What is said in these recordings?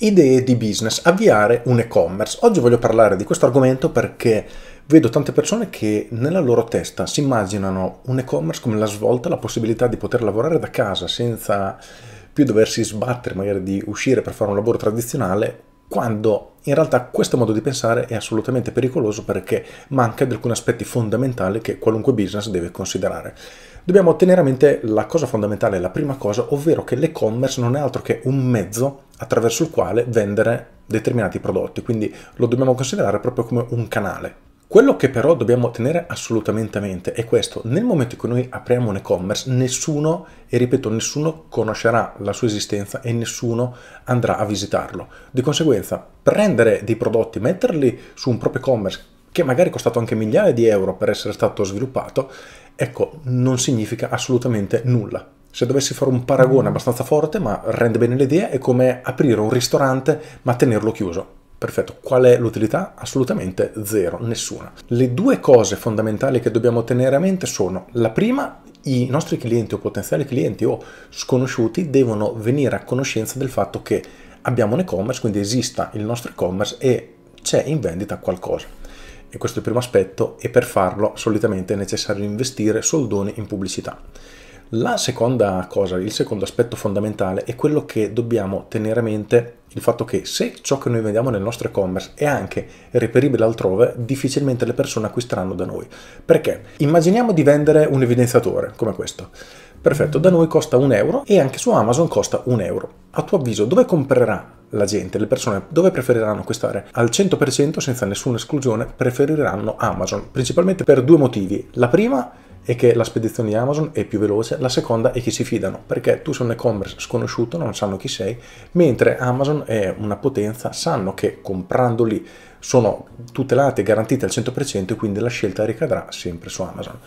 idee di business, avviare un e-commerce. Oggi voglio parlare di questo argomento perché vedo tante persone che nella loro testa si immaginano un e-commerce come la svolta, la possibilità di poter lavorare da casa senza più doversi sbattere magari di uscire per fare un lavoro tradizionale quando in realtà questo modo di pensare è assolutamente pericoloso perché manca di alcuni aspetti fondamentali che qualunque business deve considerare. Dobbiamo tenere a mente la cosa fondamentale, la prima cosa, ovvero che l'e-commerce non è altro che un mezzo attraverso il quale vendere determinati prodotti, quindi lo dobbiamo considerare proprio come un canale. Quello che però dobbiamo tenere assolutamente a mente è questo, nel momento in cui noi apriamo un e-commerce nessuno, e ripeto nessuno conoscerà la sua esistenza e nessuno andrà a visitarlo. Di conseguenza prendere dei prodotti, metterli su un proprio e-commerce che magari è costato anche migliaia di euro per essere stato sviluppato, ecco non significa assolutamente nulla. Se dovessi fare un paragone mm. abbastanza forte, ma rende bene l'idea, è come aprire un ristorante ma tenerlo chiuso Perfetto, qual è l'utilità? Assolutamente zero, nessuna. Le due cose fondamentali che dobbiamo tenere a mente sono la prima, i nostri clienti o potenziali clienti o sconosciuti devono venire a conoscenza del fatto che abbiamo un e-commerce, quindi esista il nostro e-commerce e c'è in vendita qualcosa. E questo è il primo aspetto e per farlo solitamente è necessario investire soldoni in pubblicità. La seconda cosa, il secondo aspetto fondamentale è quello che dobbiamo tenere a mente il fatto che se ciò che noi vendiamo nel nostro e-commerce è anche reperibile altrove, difficilmente le persone acquisteranno da noi. Perché? Immaginiamo di vendere un evidenziatore come questo. Perfetto, da noi costa un euro e anche su Amazon costa un euro. A tuo avviso, dove comprerà la gente, le persone dove preferiranno acquistare? Al 100% senza nessuna esclusione preferiranno Amazon, principalmente per due motivi. La prima è che la spedizione di Amazon è più veloce, la seconda è che si fidano, perché tu sei un e-commerce sconosciuto, non sanno chi sei, mentre Amazon è una potenza, sanno che comprandoli sono tutelate e garantite al 100% e quindi la scelta ricadrà sempre su Amazon.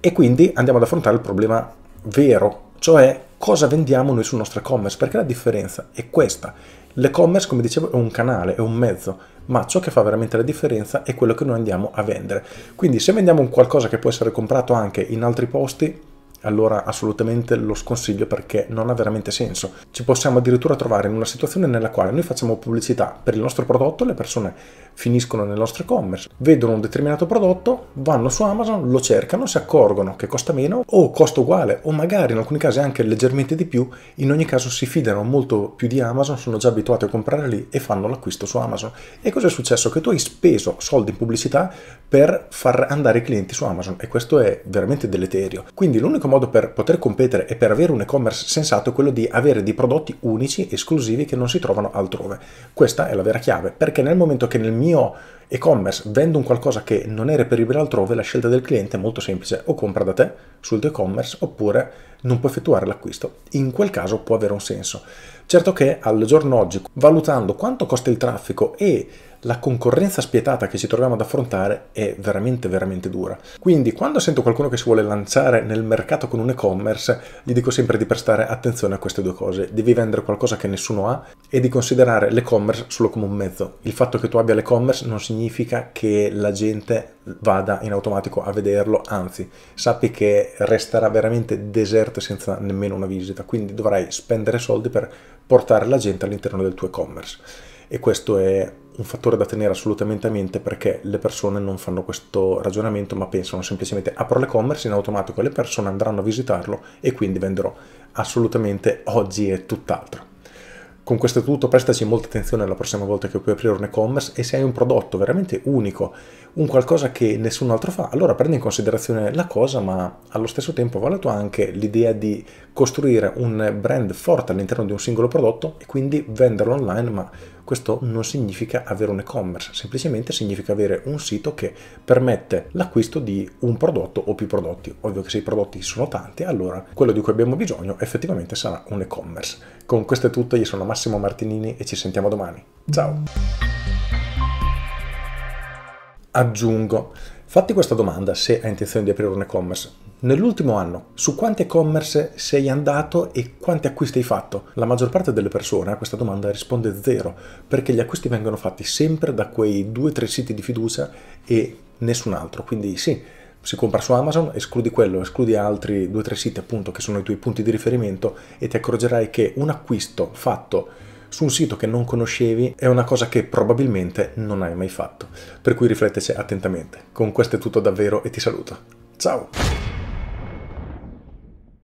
E quindi andiamo ad affrontare il problema vero, cioè cosa vendiamo noi sul nostro e-commerce, perché la differenza è questa L'e-commerce, come dicevo, è un canale, è un mezzo, ma ciò che fa veramente la differenza è quello che noi andiamo a vendere. Quindi se vendiamo un qualcosa che può essere comprato anche in altri posti, allora assolutamente lo sconsiglio perché non ha veramente senso. Ci possiamo addirittura trovare in una situazione nella quale noi facciamo pubblicità per il nostro prodotto, le persone finiscono nel nostro e-commerce, vedono un determinato prodotto, vanno su Amazon, lo cercano, si accorgono che costa meno o costa uguale o magari in alcuni casi anche leggermente di più, in ogni caso si fidano molto più di Amazon, sono già abituati a comprare lì e fanno l'acquisto su Amazon. E cosa è successo? Che tu hai speso soldi in pubblicità per far andare i clienti su Amazon e questo è veramente deleterio. Quindi l'unico modo modo per poter competere e per avere un e-commerce sensato è quello di avere dei prodotti unici, esclusivi che non si trovano altrove. Questa è la vera chiave, perché nel momento che nel mio e-commerce, vendo un qualcosa che non è reperibile altrove, la scelta del cliente è molto semplice, o compra da te sul tuo e-commerce oppure non puoi effettuare l'acquisto. In quel caso può avere un senso. Certo che al giorno oggi, valutando quanto costa il traffico e la concorrenza spietata che ci troviamo ad affrontare è veramente veramente dura. Quindi quando sento qualcuno che si vuole lanciare nel mercato con un e-commerce, gli dico sempre di prestare attenzione a queste due cose. Devi vendere qualcosa che nessuno ha e di considerare l'e-commerce solo come un mezzo. Il fatto che tu abbia l'e-commerce non significa significa che la gente vada in automatico a vederlo, anzi sappi che resterà veramente deserto senza nemmeno una visita, quindi dovrai spendere soldi per portare la gente all'interno del tuo e-commerce e questo è un fattore da tenere assolutamente a mente perché le persone non fanno questo ragionamento ma pensano semplicemente apro l'e-commerce in automatico le persone andranno a visitarlo e quindi venderò assolutamente oggi è tutt'altro con questo tutto prestaci molta attenzione la prossima volta che puoi aprire un e-commerce e se hai un prodotto veramente unico un qualcosa che nessun altro fa, allora prendi in considerazione la cosa, ma allo stesso tempo valuto anche l'idea di costruire un brand forte all'interno di un singolo prodotto e quindi venderlo online, ma questo non significa avere un e-commerce, semplicemente significa avere un sito che permette l'acquisto di un prodotto o più prodotti. Ovvio che se i prodotti sono tanti, allora quello di cui abbiamo bisogno effettivamente sarà un e-commerce. Con questo è tutto, io sono Massimo Martinini e ci sentiamo domani. Ciao! Aggiungo, fatti questa domanda se hai intenzione di aprire un e-commerce. Nell'ultimo anno, su quanti e-commerce sei andato e quanti acquisti hai fatto? La maggior parte delle persone a eh, questa domanda risponde zero, perché gli acquisti vengono fatti sempre da quei due o tre siti di fiducia e nessun altro. Quindi sì, si compra su Amazon, escludi quello, escludi altri due o tre siti appunto che sono i tuoi punti di riferimento e ti accorgerai che un acquisto fatto su un sito che non conoscevi è una cosa che probabilmente non hai mai fatto. Per cui rifletteci attentamente. Con questo è tutto davvero e ti saluto. Ciao!